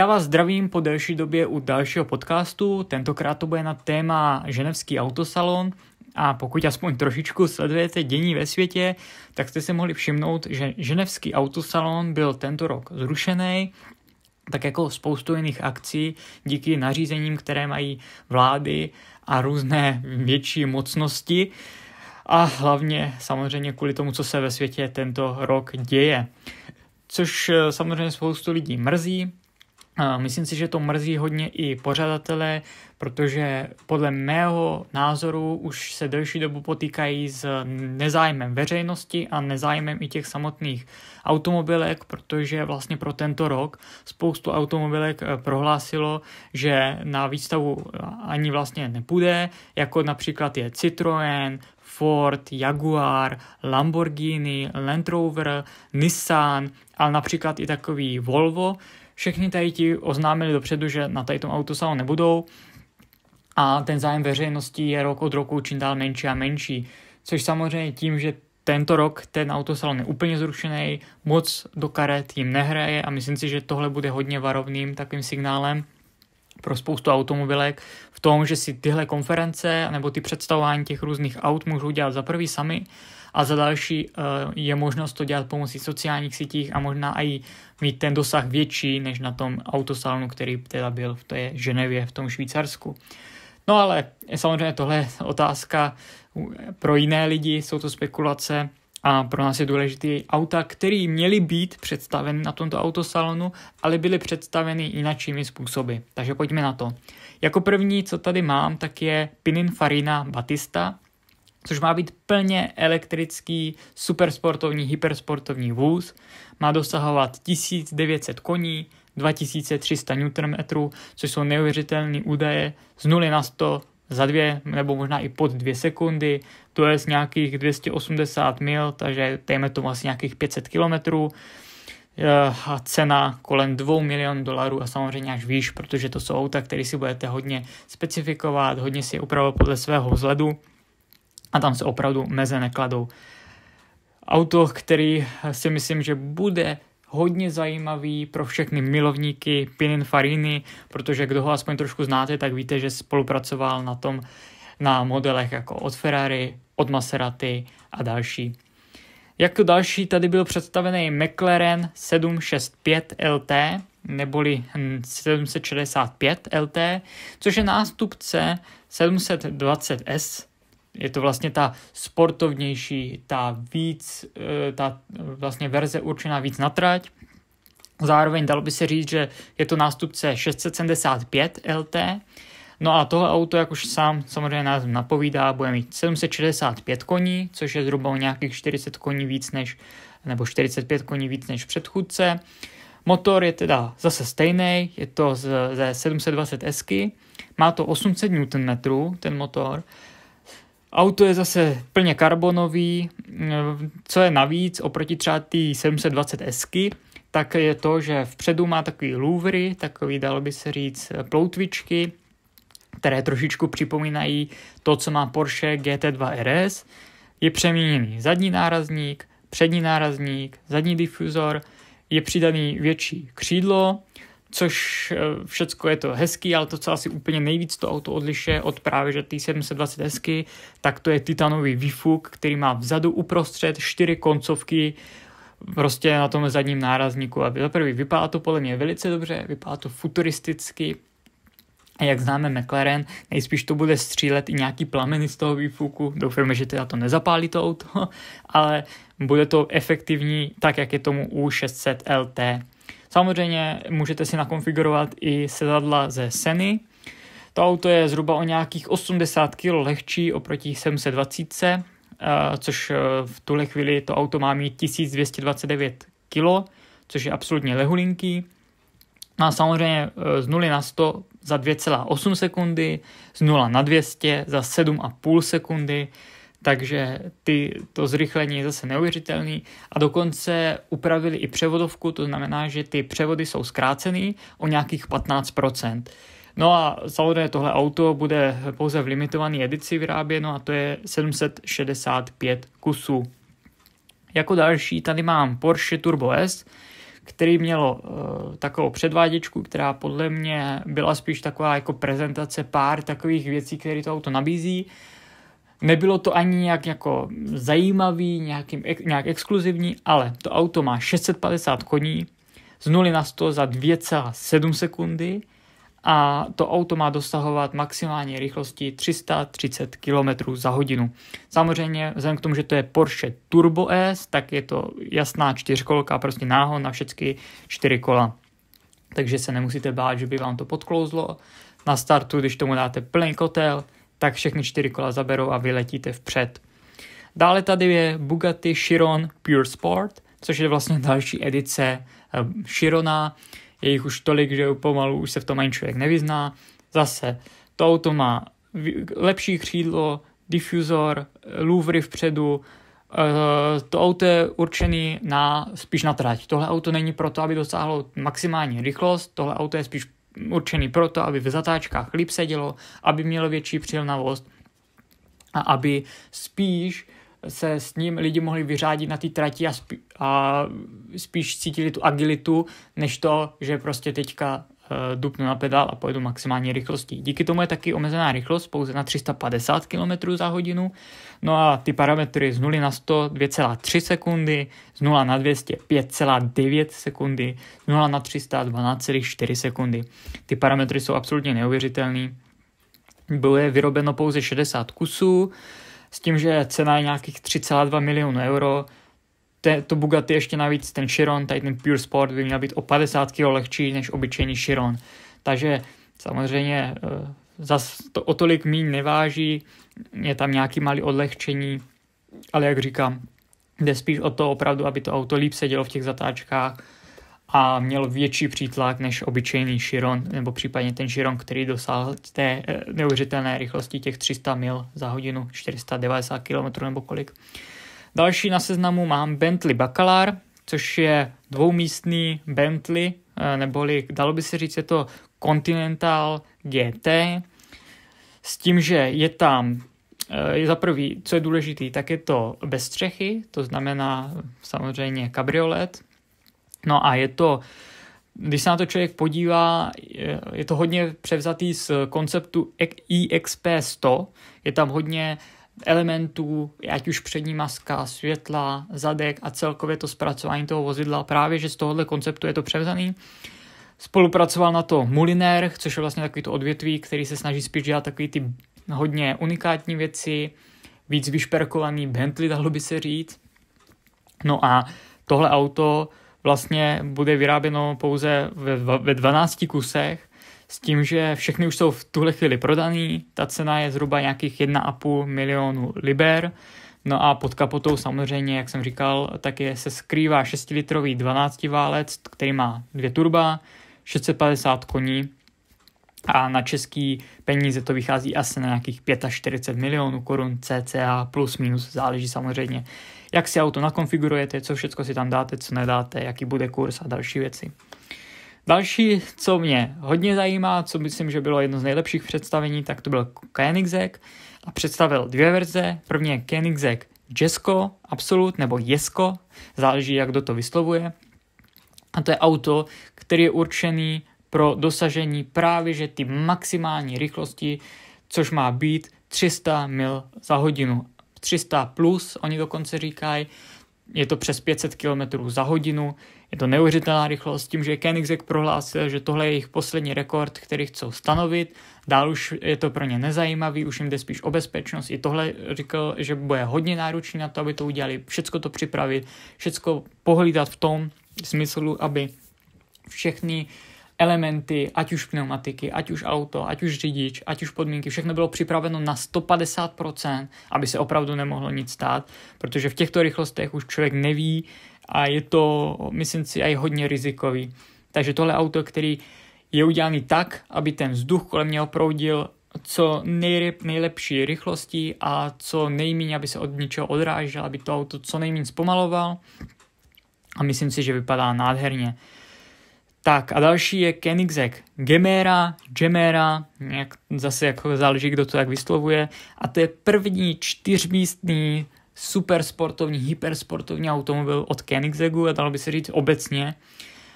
Já vás zdravím po delší době u dalšího podcastu, tentokrát to bude na téma Ženevský autosalon a pokud aspoň trošičku sledujete dění ve světě, tak jste si mohli všimnout, že Ženevský autosalon byl tento rok zrušený tak jako spoustu jiných akcí díky nařízením, které mají vlády a různé větší mocnosti a hlavně samozřejmě kvůli tomu, co se ve světě tento rok děje. Což eh, samozřejmě spoustu lidí mrzí, Myslím si, že to mrzí hodně i pořadatele, protože podle mého názoru už se delší dobu potýkají s nezájmem veřejnosti a nezájmem i těch samotných automobilek, protože vlastně pro tento rok spoustu automobilek eh, prohlásilo, že na výstavu ani vlastně nepůjde, jako například je Citroën, Ford, Jaguar, Lamborghini, Land Rover, Nissan, ale například i takový Volvo, všechny tady ti oznámili dopředu, že na tady tom autosalonu nebudou a ten zájem veřejnosti je rok od roku čím dál menší a menší, což samozřejmě tím, že tento rok ten autosalon je úplně zrušený, moc do karet jim nehraje a myslím si, že tohle bude hodně varovným takovým signálem pro spoustu automobilek v tom, že si tyhle konference nebo ty představování těch různých aut můžou dělat za prvý sami a za další eh, je možnost to dělat pomocí sociálních sítích a možná i mít ten dosah větší než na tom autosalonu, který teda byl v té Ženevě, v tom Švýcarsku. No ale samozřejmě tohle je otázka pro jiné lidi, jsou to spekulace, a pro nás je důležitý auta, které měly být představeny na tomto autosalonu, ale byly představeny jinačími způsoby. Takže pojďme na to. Jako první, co tady mám, tak je Pininfarina Batista, což má být plně elektrický supersportovní hypersportovní vůz. Má dosahovat 1900 koní, 2300 Nm, což jsou neuvěřitelné údaje z 0 na 100 za dvě nebo možná i pod dvě sekundy, to je z nějakých 280 mil, takže dejme tomu asi nějakých 500 kilometrů eh, a cena kolem 2 milion dolarů a samozřejmě až výš, protože to jsou auta, které si budete hodně specifikovat, hodně si upravovat podle svého vzhledu a tam se opravdu meze nekladou. Auto, který si myslím, že bude hodně zajímavý pro všechny milovníky Pininfarini, protože kdo ho aspoň trošku znáte, tak víte, že spolupracoval na tom na modelech jako od Ferrari, od Maserati a další. Jako další tady byl představený McLaren 765 LT, neboli 765 LT, což je nástupce 720S, je to vlastně ta sportovnější, ta víc, eh, ta vlastně verze určená víc na trať. Zároveň dalo by se říct, že je to nástupce 675 LT, No a tohle auto, jak už sám samozřejmě nás napovídá, bude mít 765 koní, což je zhruba o nějakých 40 koní víc než, nebo 45 koní víc než předchůdce. Motor je teda zase stejný, je to z, ze 720 S. má to 800 Nm, ten motor, Auto je zase plně karbonový, co je navíc oproti třeba té 720 Sky, tak je to, že vpředu má takový louvry, takový dalo by se říct ploutvičky, které trošičku připomínají to, co má Porsche GT2 RS. Je přeměněný zadní nárazník, přední nárazník, zadní difuzor, je přidaný větší křídlo, což eh, všecko je to hezký, ale to, co asi úplně nejvíc to auto odlišuje od právě že t 720 hezky, tak to je titanový výfuk, který má vzadu uprostřed čtyři koncovky, prostě na tom zadním nárazníku. A za prvý vypadá to podle mě velice dobře, vypadá to futuristicky, a jak známe McLaren, nejspíš to bude střílet i nějaký plameny z toho výfuku. Doufejme, že teda to nezapálí to auto, ale bude to efektivní tak, jak je tomu u 600 LT. Samozřejmě můžete si nakonfigurovat i sedadla ze Seny. To auto je zhruba o nějakých 80 kg lehčí oproti 720, eh, což eh, v tuhle chvíli to auto má mít 1229 kg, což je absolutně lehulinký. No a samozřejmě eh, z 0 na 100 za 2,8 sekundy, z 0 na 200 za 7,5 sekundy, takže ty, to zrychlení je zase neuvěřitelný a dokonce upravili i převodovku, to znamená, že ty převody jsou zkrácený o nějakých 15%. No a samozřejmě tohle auto bude pouze v limitované edici vyráběno a to je 765 kusů. Jako další tady mám Porsche Turbo S, který mělo uh, takovou předváděčku, která podle mě byla spíš taková jako prezentace pár takových věcí, které to auto nabízí. Uh, Nebylo to ani nějak jako zajímavý, nějakým, nějak exkluzivní, ale to auto má 650 koní, z 0 na 100 za 2,7 sekundy a to auto má dosahovat maximální rychlosti 330 km za hodinu. Samozřejmě, vzhledem k tomu, že to je Porsche Turbo S, tak je to jasná čtyřkolka, prostě náhod na všechny čtyři kola. Takže se nemusíte bát, že by vám to podklouzlo. Na startu, když tomu dáte plný kotel, tak všechny čtyři kola zaberou a vyletíte vpřed. Dále tady je Bugatti Chiron Pure Sport, což je vlastně další edice eh, Chirona. Je jich už tolik, že pomalu už se v tom ani člověk nevyzná. Zase, to auto má lepší křídlo, difuzor, louvry vpředu, eh, to auto je určený na, spíš na trať. Tohle auto není proto, aby dosáhlo maximální rychlost, tohle auto je spíš určený proto, aby v zatáčkách líp sedělo, aby mělo větší přilnavost a aby spíš se s ním lidi mohli vyřádit na té trati a, spí- a spíš cítili tu agilitu, než to, že prostě teďka Eh, dupnu na pedál a pojedu maximální rychlostí. Díky tomu je taky omezená rychlost pouze na 350 km za hodinu, no a ty parametry z 0 na 100 2,3 sekundy, z 0 na 200 5,9 sekundy, z 0 na 300 12,4 sekundy. Ty parametry jsou absolutně neuvěřitelné. Bylo je vyrobeno pouze 60 kusů, s tím, že cena je nějakých 3,2 milionů euro, te, to Bugatti ještě navíc, ten Chiron, tady ten Pure Sport by měl být o 50 kg lehčí než obyčejný Chiron. Takže samozřejmě eh, zas to o tolik míň neváží, je tam nějaký malý odlehčení, ale jak říkám, jde spíš o to opravdu, aby to auto líp sedělo v těch zatáčkách a mělo větší přítlak než obyčejný Chiron, nebo případně ten Chiron, který dosáhl té eh, neuvěřitelné rychlosti těch 300 mil za hodinu, 490 km nebo kolik. Další na seznamu mám Bentley Bacalar, což je dvoumístný Bentley, eh, neboli dalo by se říct, je to Continental GT, s tím, že je tam eh, je za prvý, co je důležitý, tak je to bez střechy, to znamená samozřejmě kabriolet. No a je to, když se na to člověk podívá, eh, je to hodně převzatý z konceptu EXP100, je tam hodně uh, elementů, ať už přední maska, světla, zadek a celkově to zpracování toho vozidla. Právě, že z tohohle konceptu je to převzaný. Spolupracoval na to Mulinér, což je vlastně takový to odvětví, který se snaží spíš dělat takový ty hodně unikátní věci, víc vyšperkovaný Bentley, dalo by se říct. No a tohle auto vlastně bude vyráběno pouze ve, ve 12 kusech s tím, že všechny už jsou v tuhle chvíli prodaný, ta cena je zhruba nějakých 1,5 milionu liber, No a pod kapotou samozřejmě, jak jsem říkal, tak je, se skrývá 6-litrový 12-válec, který má dvě turba, 650 koní a na český peníze to vychází asi na nějakých 45 milionů korun cca plus minus, záleží samozřejmě, jak si auto nakonfigurujete, co všechno si tam dáte, co nedáte, jaký bude kurz a další věci. Další, co mě hodně zajímá, co myslím, že bylo jedno z nejlepších představení, tak to byl Koenigsegg a představil dvě verze. První je Koenigsegg Jesko, Absolut nebo Jesko, záleží, jak kdo to vyslovuje. A to je auto, který je určený pro dosažení právě že ty maximální rychlosti, což má být 300 mil za hodinu. 300 plus, oni dokonce říkají, je to přes 500 km za hodinu, je to neuvěřitelná rychlost tím, že Koenigsegg prohlásil, že tohle je jejich poslední rekord, který chcou stanovit, dál už je to pro ně nezajímavý, už jim jde spíš o bezpečnost. I tohle říkal, že bude hodně náročný na to, aby to udělali, všecko to připravit, všecko pohlídat v tom smyslu, aby všechny elementy, ať už pneumatiky, ať už auto, ať už řidič, ať už podmínky, všechno bylo připraveno na 150%, aby se opravdu nemohlo nic stát, protože v těchto rychlostech už člověk neví, a je to, myslím si, aj hodně rizikový. Takže tohle auto, který je udělaný tak, aby ten vzduch kolem něho proudil co nejre, nejlepší rychlostí a co nejméně, aby se od ničeho odrážel, aby to auto co nejméně zpomaloval a myslím si, že vypadá nádherně. Tak a další je Koenigsegg Gemera, Gemera, jak, zase jako záleží, kdo to tak vyslovuje. A to je první čtyřmístný Supersportovní, hypersportovní automobil od Koenigseggu a dalo by se říct obecně.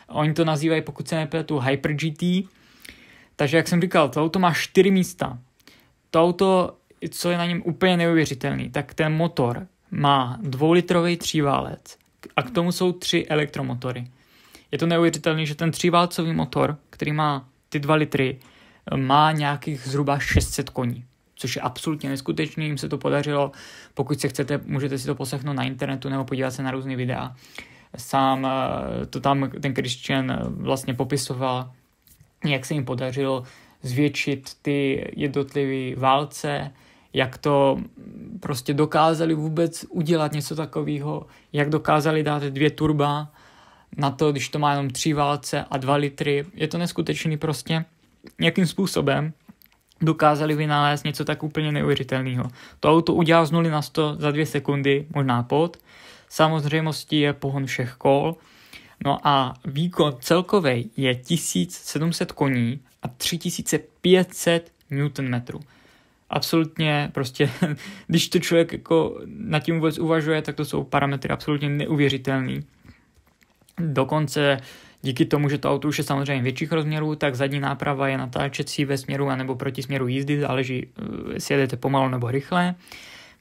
Oni to nazývají, pokud se tu Hyper GT. Takže jak jsem říkal, to auto má čtyři místa. To auto, co je na něm úplně neuvěřitelný, tak ten motor má dvoulitrový tříválec a k tomu jsou tři elektromotory. Je to neuvěřitelné, že ten tříválcový motor, který má ty dva litry, má nějakých zhruba 600 koní což je absolutně neskutečný, jim se to podařilo. Pokud se chcete, můžete si to poslechnout na internetu nebo podívat se na různé videa. Sám eh, to tam ten Christian eh, vlastně popisoval, jak se jim podařilo zvětšit ty jednotlivé válce, jak to prostě dokázali vůbec udělat něco takového, jak dokázali dát dvě turba na to, když to má jenom tři válce a dva litry. Je to neskutečný prostě, jakým způsobem dokázali vynalézt něco tak úplně neuvěřitelného. To auto udělal z 0 na 100 za dvě sekundy, možná pod. Samozřejmostí je pohon všech kol. No a výkon celkový je 1700 koní a 3500 Nm. Absolutně prostě, když to člověk jako nad tím vůbec uvažuje, tak to jsou parametry absolutně neuvěřitelné. Dokonce Díky tomu, že to auto už je samozřejmě větších rozměrů, tak zadní náprava je natáčecí ve směru anebo proti směru jízdy, záleží, eh, jestli jedete pomalu nebo rychle.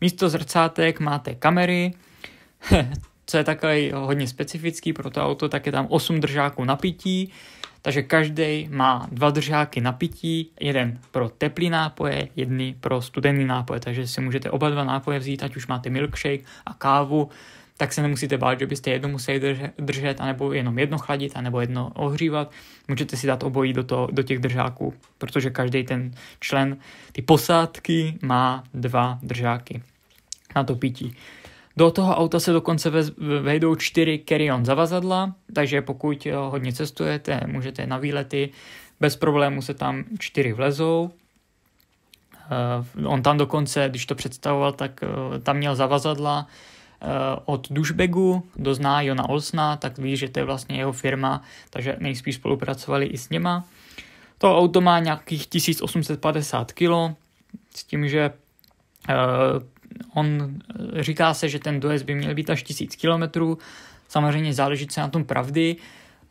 Místo zrcátek máte kamery, co je také hodně specifický pro to auto, tak je tam 8 držáků napití, takže každý má dva držáky napití, jeden pro teplý nápoje, jedný pro studený nápoje, takže si můžete oba dva nápoje vzít, ať už máte milkshake a kávu, tak se nemusíte bát, že byste jedno museli držet, držet anebo jenom jedno chladit, anebo jedno ohřívat. Můžete si dát obojí do, to, do těch držáků, protože každý ten člen ty posádky má dva držáky na to pití. Do toho auta se dokonce vejdou čtyři carry-on zavazadla, takže pokud eh, hodně cestujete, můžete na výlety, bez problému se tam čtyři vlezou. Eh, on tam dokonce, když to představoval, tak eh, tam měl zavazadla, Eh, od Dušbegu do zná Jona Olsna, tak ví, že to je vlastně jeho firma, takže nejspíš spolupracovali i s něma. To auto má nějakých 1850 kg, s tím, že eh, on eh, říká se, že ten dojezd by měl být až 1000 km, samozřejmě záleží se na tom pravdy,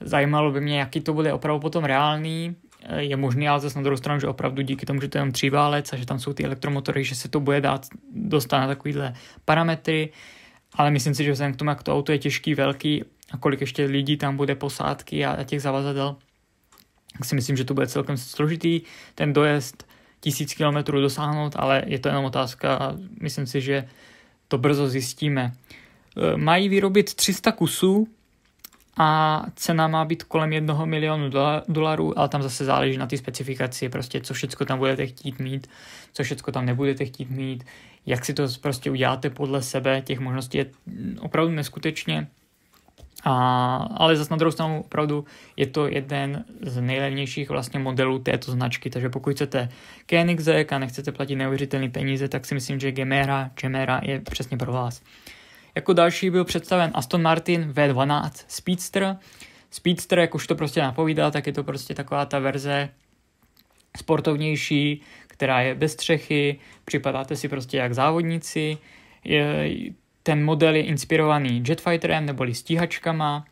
zajímalo by mě, jaký to bude opravdu potom reálný, je možný, ale zase na druhou stranu, že opravdu díky tomu, že to je jenom tříválec a že tam jsou ty elektromotory, že se to bude dát dostat na takovýhle parametry, ale myslím si, že vzhledem k tomu, jak to auto je těžký, velký a kolik ještě lidí tam bude posádky a, těch zavazadel, tak si myslím, že to bude celkem složitý ten dojezd tisíc kilometrů dosáhnout, ale je to jenom otázka a myslím si, že to brzo zjistíme. E, mají vyrobit 300 kusů a cena má být kolem 1 milionu dolarů, ale tam zase záleží na té specifikaci, prostě co všechno tam budete chtít mít, co všechno tam nebudete chtít mít, jak si to prostě uděláte podle sebe, těch možností je opravdu neskutečně. A, ale zase na druhou stranu opravdu je to jeden z nejlevnějších vlastně modelů této značky, takže pokud chcete Koenigsegg a nechcete platit neuvěřitelné peníze, tak si myslím, že Gemera, Gemera je přesně pro vás. Jako další byl představen Aston Martin V12 Speedster. Speedster, jak už to prostě napovídá, tak je to prostě taková ta verze sportovnější, která je bez střechy, připadáte si prostě jak závodníci. Ten model je inspirovaný jetfighterem neboli stíhačkama.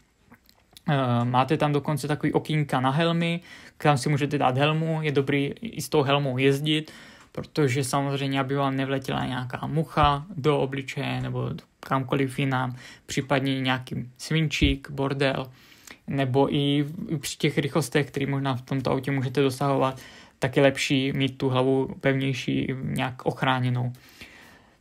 Eh, máte tam dokonce takový okýnka na helmy, kam si můžete dát helmu, je dobrý i s tou helmou jezdit, protože samozřejmě, aby vám nevletěla nějaká mucha do obličeje nebo kamkoliv jinam, případně nějaký svinčík, bordel, nebo i při těch rychlostech, které možná v tomto autě můžete dosahovat, tak je lepší mít tu hlavu pevnější, nějak ochráněnou.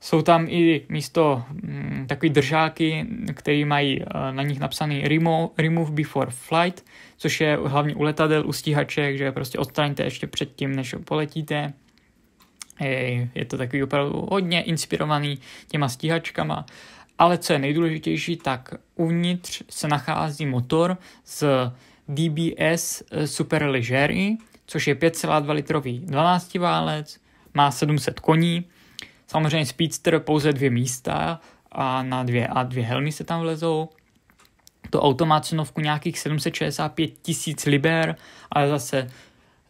Jsou tam i místo mm, takové držáky, které mají eh, na nich napsaný remove, remove before flight, což je hlavně u letadel, u stíhaček, že prostě odstraňte ještě předtím, než poletíte. Je to takový opravdu hodně inspirovaný těma stíhačkama. Ale co je nejdůležitější, tak uvnitř se nachází motor z DBS Superligéry, což je 5,2 litrový 12 válec, má 700 koní, samozřejmě Speedster pouze dvě místa a na dvě a dvě helmy se tam vlezou. To auto má cenovku nějakých 765 tisíc liber, ale zase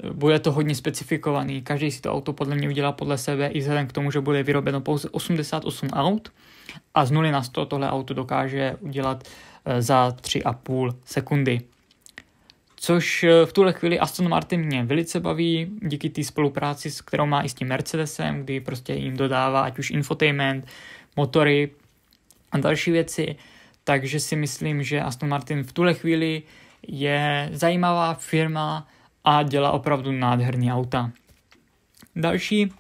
e, bude to hodně specifikovaný. Každý si to auto podle mě udělá podle sebe i vzhledem k tomu, že bude vyrobeno pouze 88 aut a z 0 na 100 tohle auto dokáže udělat e, za 3,5 sekundy což eh, v tuhle chvíli Aston Martin mě velice baví, díky té spolupráci, s kterou má i s tím Mercedesem, kdy prostě jim dodává ať už infotainment, motory a další věci, takže si myslím, že Aston Martin v tuhle chvíli je zajímavá firma a dělá opravdu nádherný auta. Další,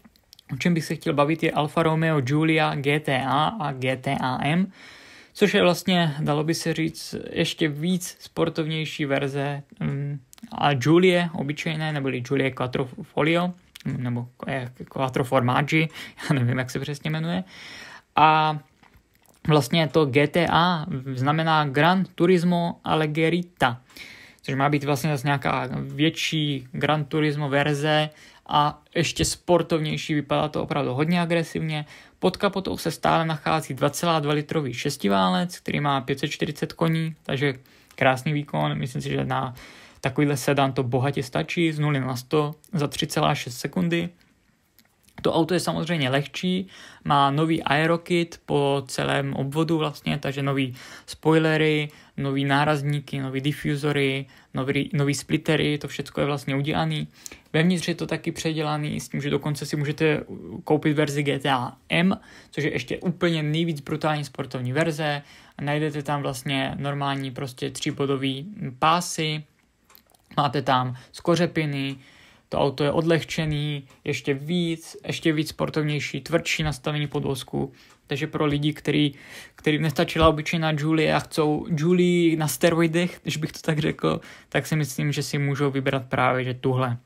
o čem bych se chtěl bavit, je Alfa Romeo Giulia GTA a GTA M, což je vlastně, dalo by se říct, ještě víc sportovnější verze um, a Julie obyčejné, neboli Julie Quattrofolio, nebo Quattro Formaggi, já nevím, jak se přesně jmenuje. A vlastně to GTA znamená Gran Turismo Allegherita, což má být vlastně zase nějaká větší Gran Turismo verze a ještě sportovnější, vypadá to opravdu hodně agresivně, pod kapotou se stále nachází 2,2 litrový šestiválec, který má 540 koní, takže krásný výkon. Myslím si, že na takovýhle sedan to bohatě stačí z 0 na 100 za 3,6 sekundy. To auto je samozřejmě lehčí, má nový aerokit po celém obvodu vlastně, takže nový spoilery, nový nárazníky, nový difuzory, nový, nový splittery, to všechno je vlastně udělané. Vevnitř je to taky předělaný s tím, že dokonce si můžete koupit verzi GTA M, což je ještě úplně nejvíc brutální sportovní verze. Najdete tam vlastně normální prostě tříbodový pásy, máte tam skořepiny, to auto je odlehčený, ještě víc, ještě víc sportovnější, tvrdší nastavení podvozku, takže pro lidi, který, který nestačila obyčejná Julie a chcou Julie na steroidech, když bych to tak řekl, tak si myslím, že si můžou vybrat právě že tuhle.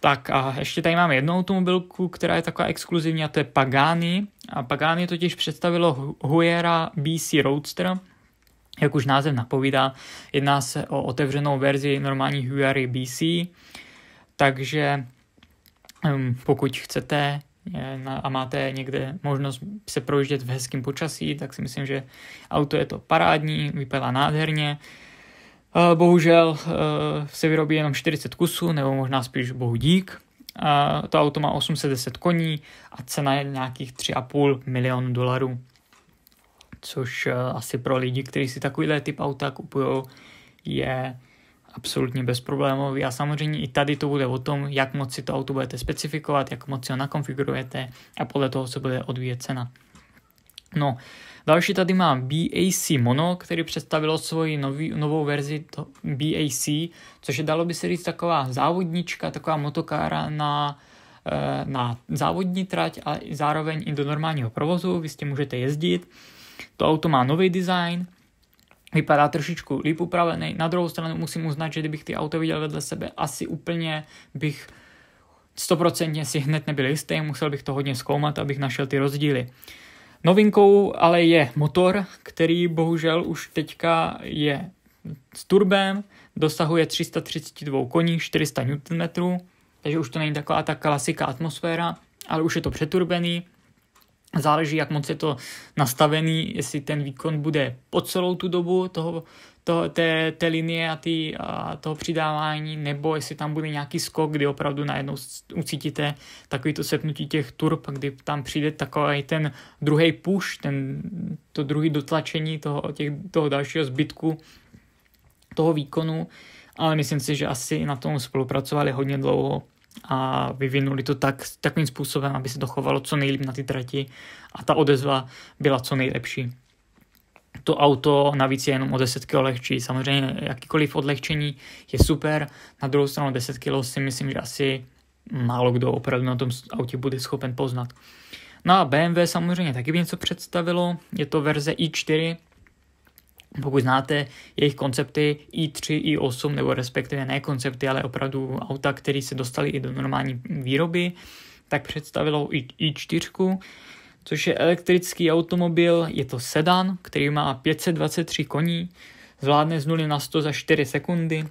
Tak a ještě tady máme jednu automobilku, která je taková exkluzivní a to je Pagani. A Pagani totiž představilo Huera BC Roadster, jak už název napovídá, jedná se o otevřenou verzi normální Huary BC takže pokud chcete a máte někde možnost se projíždět v hezkém počasí, tak si myslím, že auto je to parádní, vypadá nádherně. E, bohužel e, se vyrobí jenom 40 kusů, nebo možná spíš bohu dík. E, to auto má 810 koní a cena je nějakých 3,5 milionu dolarů. Což asi pro lidi, kteří si takovýhle typ auta kupují, je absolutně bezproblémový a samozřejmě i tady to bude o tom, jak moc si to auto budete specifikovat, jak moc si ho nakonfigurujete a podle toho se bude odvíjet cena. No, další tady mám BAC Mono, který představilo svoji nový, novou verzi to BAC, což je dalo by se říct taková závodnička, taková motokára na eh, na závodní trať a zároveň i do normálního provozu, vy s tím můžete jezdit. To auto má nový design, vypadá trošičku líp upravený. Na druhou stranu musím uznat, že kdybych ty auto viděl vedle sebe, asi úplně bych stoprocentně si hned nebyl jistý, musel bych to hodně zkoumat, abych našel ty rozdíly. Novinkou ale je motor, který bohužel už teďka je s turbem, dosahuje 332 koní, 400 Nm, takže už to není taková ta klasika atmosféra, ale už je to přeturbený, Záleží, jak moc je to nastavený, jestli ten výkon bude po celou tu dobu toho, to, té, té linie a, ty, a toho přidávání, nebo jestli tam bude nějaký skok, kdy opravdu najednou ucítíte takový to sepnutí těch turb, kdy tam přijde takový ten druhý push, ten, to druhý dotlačení toho, těch, toho dalšího zbytku toho výkonu, ale myslím si, že asi na tom spolupracovali hodně dlouho a vyvinuli to tak, takovým způsobem, aby se to chovalo co nejlíp na ty trati a ta odezva byla co nejlepší. To auto navíc je jenom o 10 kg lehčí. Samozřejmě jakýkoliv odlehčení je super, na druhou stranu 10 kg si myslím, že asi málo kdo opravdu na tom autě bude schopen poznat. No a BMW samozřejmě taky by něco představilo, je to verze i4, pokud znáte jejich koncepty i3, i8, nebo respektive ne koncepty, ale opravdu auta, které se dostaly i do normální výroby, tak představilo i, i4, což je elektrický automobil, je to sedan, který má 523 koní, zvládne z 0 na 100 za 4 sekundy,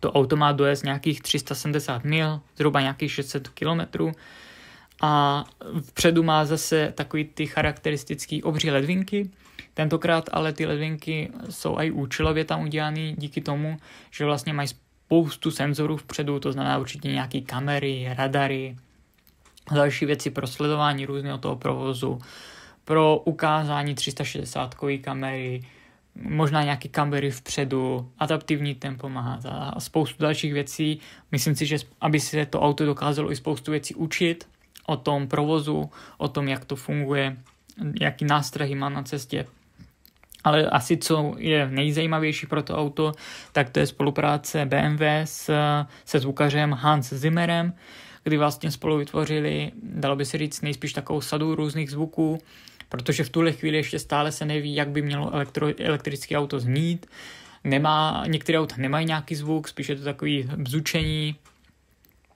to auto má dojezd nějakých 370 mil, zhruba nějakých 600 kilometrů, a vpředu má zase takový ty charakteristický obří ledvinky, Tentokrát ale ty ledvinky jsou i účelově tam udělané díky tomu, že vlastně mají spoustu senzorů vpředu, to znamená určitě nějaké kamery, radary, další věci pro sledování různého toho provozu, pro ukázání 360 kamery, možná nějaké kamery vpředu, adaptivní má a spoustu dalších věcí. Myslím si, že aby se to auto dokázalo i spoustu věcí učit o tom provozu, o tom, jak to funguje, jaký nástrahy má na cestě, ale asi co je nejzajímavější pro to auto, tak to je spolupráce BMW s, se zvukařem Hans Zimmerem, kdy vlastně spolu vytvořili, dalo by se říct, nejspíš takovou sadu různých zvuků, protože v tuhle chvíli ještě stále se neví, jak by mělo elektro, elektrické auto znít. Nemá, některé auta nemají nějaký zvuk, spíš je to takový bzučení,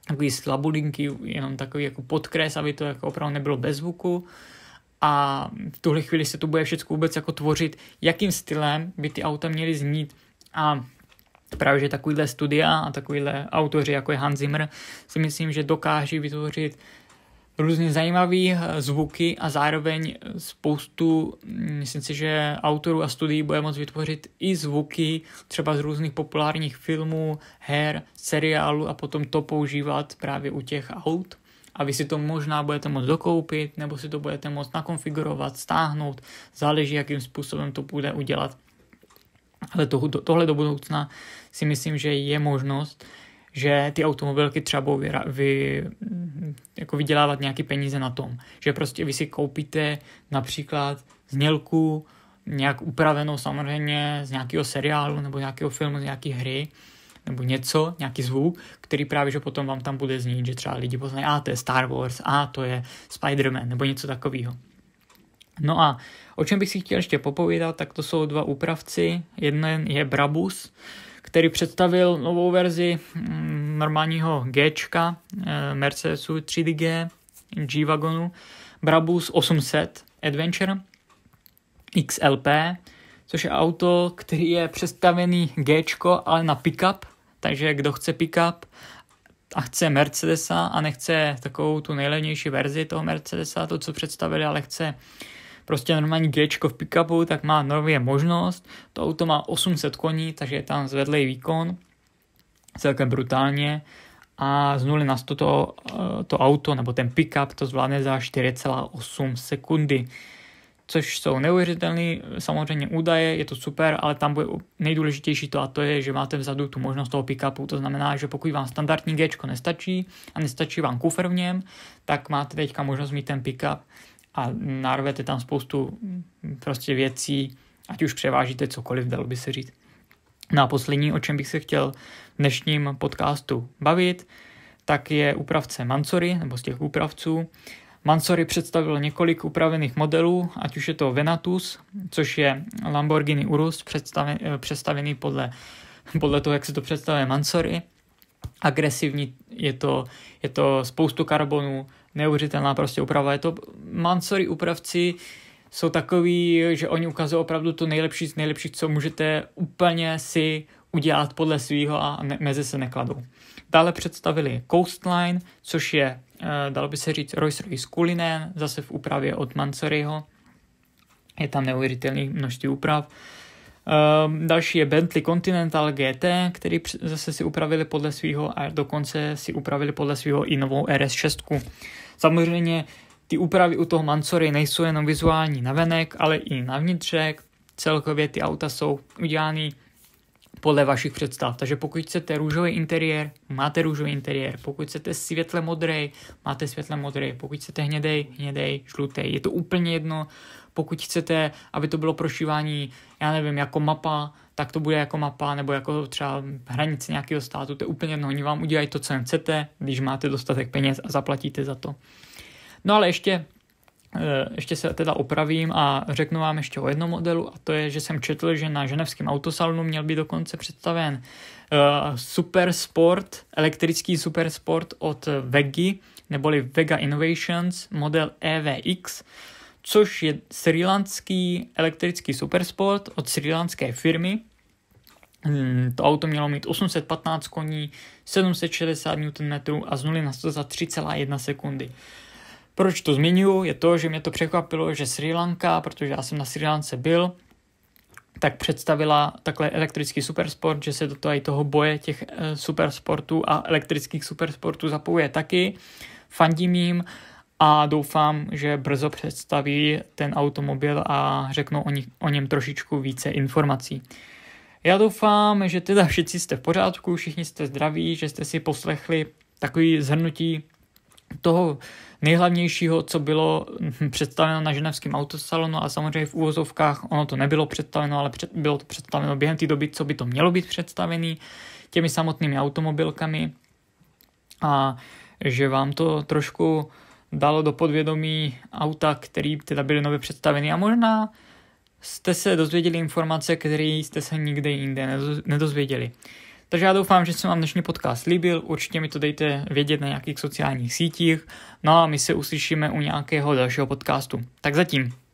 takový slabulinky, jenom takový jako podkres, aby to jako opravdu nebylo bez zvuku. Uh, a v tuhle chvíli se to bude všechno vůbec jako tvořit, jakým stylem by ty auta měly znít a právě že takovýhle studia a takovýhle autoři, jako je Hans Zimmer, si myslím, že dokáží vytvořit různě zajímavé eh, zvuky a zároveň spoustu, hm, myslím si, že autorů a studií bude moct vytvořit i zvuky třeba z různých populárních filmů, her, seriálu a potom to používat právě u těch aut a vy si to možná budete moct dokoupit, nebo si to budete moct nakonfigurovat, stáhnout, záleží, jakým způsobem to bude udělat. Ale to, to, tohle do budoucna si myslím, že je možnost, že ty automobilky třeba budou vy, vy, jako vydělávat nějaké peníze na tom. Že prostě vy si koupíte například znělku, nějak upravenou samozřejmě z nějakého seriálu nebo nějakého filmu, z nějaké hry nebo něco, nějaký zvuk, který právě, že potom vám tam bude znít, že třeba lidi poznají, a to je Star Wars, a to je Spider-Man, nebo něco takového. No a o čem bych si chtěl ještě popovídat, tak to jsou dva úpravci. Jeden je Brabus, který představil novou verzi mm, normálního eh, G, Mercedesu 3DG, G-Wagonu, Brabus 800 Adventure XLP, což je auto, který je představený G, ale na pickup, takže kdo chce pickup a chce Mercedesa a nechce takovou tu nejlevnější verzi toho Mercedesa, to, co představili, ale chce prostě normální gečko v pickupu, tak má nově možnost. To auto má 800 koní, takže je tam zvedlej výkon, celkem brutálně. A z 0 na 100 to, eh, to auto, nebo ten pickup, to zvládne za 4,8 sekundy což jsou neuvěřitelné samozřejmě údaje, je to super, ale tam bude nejdůležitější to a to je, že máte vzadu tu možnost toho pick-upu, to znamená, že pokud vám standardní G nestačí a nestačí vám kufr v něm, tak máte teďka možnost mít ten pick-up a narvete tam spoustu hm, prostě věcí, ať už převážíte cokoliv, dalo by se říct. No a poslední, o čem bych se chtěl v dnešním podcastu bavit, tak je úpravce Mansory, nebo z těch úpravců. Mansory představil několik upravených modelů, ať už je to Venatus, což je Lamborghini Urus představený, podle, podle toho, jak se to představuje Mansory. Agresivní je to, je to spoustu karbonů, neuvěřitelná prostě uprava. Je to Mansory upravci, jsou takový, že oni ukazují opravdu to nejlepší z nejlepších, co můžete úplně si udělat podle svého a ne, mezi se nekladou. Dále představili Coastline, což je Eh, dalo by se říct Rolls Royce Cullinan, zase v úpravě od Mansoryho. Je tam neuvěřitelný množství úprav. Um, další je Bentley Continental GT, který zase si upravili podle svého a dokonce si upravili podle svého i novou RS6. Samozřejmě ty úpravy u toho Mansory nejsou jenom vizuální navenek, ale i na vnitřek. Celkově ty auta jsou udělány podle vašich představ. Takže pokud chcete růžový interiér, máte růžový interiér. Pokud chcete světle modrý, máte světle modrý. Pokud chcete hnědej, hnědej, žlutý. Je to úplně jedno. Pokud chcete, aby to bylo prošívání, já nevím, jako mapa, tak to bude jako mapa, nebo jako třeba hranice nějakého státu, to je úplně jedno. Oni vám udělají to, co jim chcete, když máte dostatek peněz a zaplatíte za to. No ale ještě Eh, ještě se teda opravím a řeknu vám ještě o jednom modelu a to je, že jsem četl, že na ženevském autosalonu měl být dokonce představen uh, super sport, elektrický super sport od Vegi, neboli Vega Innovations, model EVX, což je srilanský elektrický supersport od srilanské firmy. Hmm, to auto mělo mít 815 koní, 760 Nm a z 0 na 100 za 3,1 sekundy. Uh, proč to zmiňuji, je to, že mě to překvapilo, že Sri Lanka, protože já jsem na Sri Lance byl, tak představila takhle elektrický supersport, že se do toho, toho boje těch eh, supersportů a elektrických supersportů zapojuje taky. Fandím jim a doufám, že brzo představí ten automobil a řeknou o, nich, o něm trošičku více informací. Já doufám, že teda všichni jste v pořádku, všichni jste zdraví, že jste si poslechli takový zhrnutí toho nejhlavnějšího, co bylo představeno na ženevském autosalonu a samozřejmě v úvozovkách ono to nebylo představeno, ale před, bylo to představeno během té doby, co by to mělo být představený těmi samotnými automobilkami a že vám to trošku dalo do podvědomí auta, které teda byly nově představeny a možná jste se dozvěděli informace, které jste se nikde jinde nedozvěděli. Takže já doufám, že se vám dnešní podcast líbil, určitě mi to dejte vědět na nějakých sociálních sítích, no a my se uslyšíme u nějakého dalšího podcastu. Tak zatím.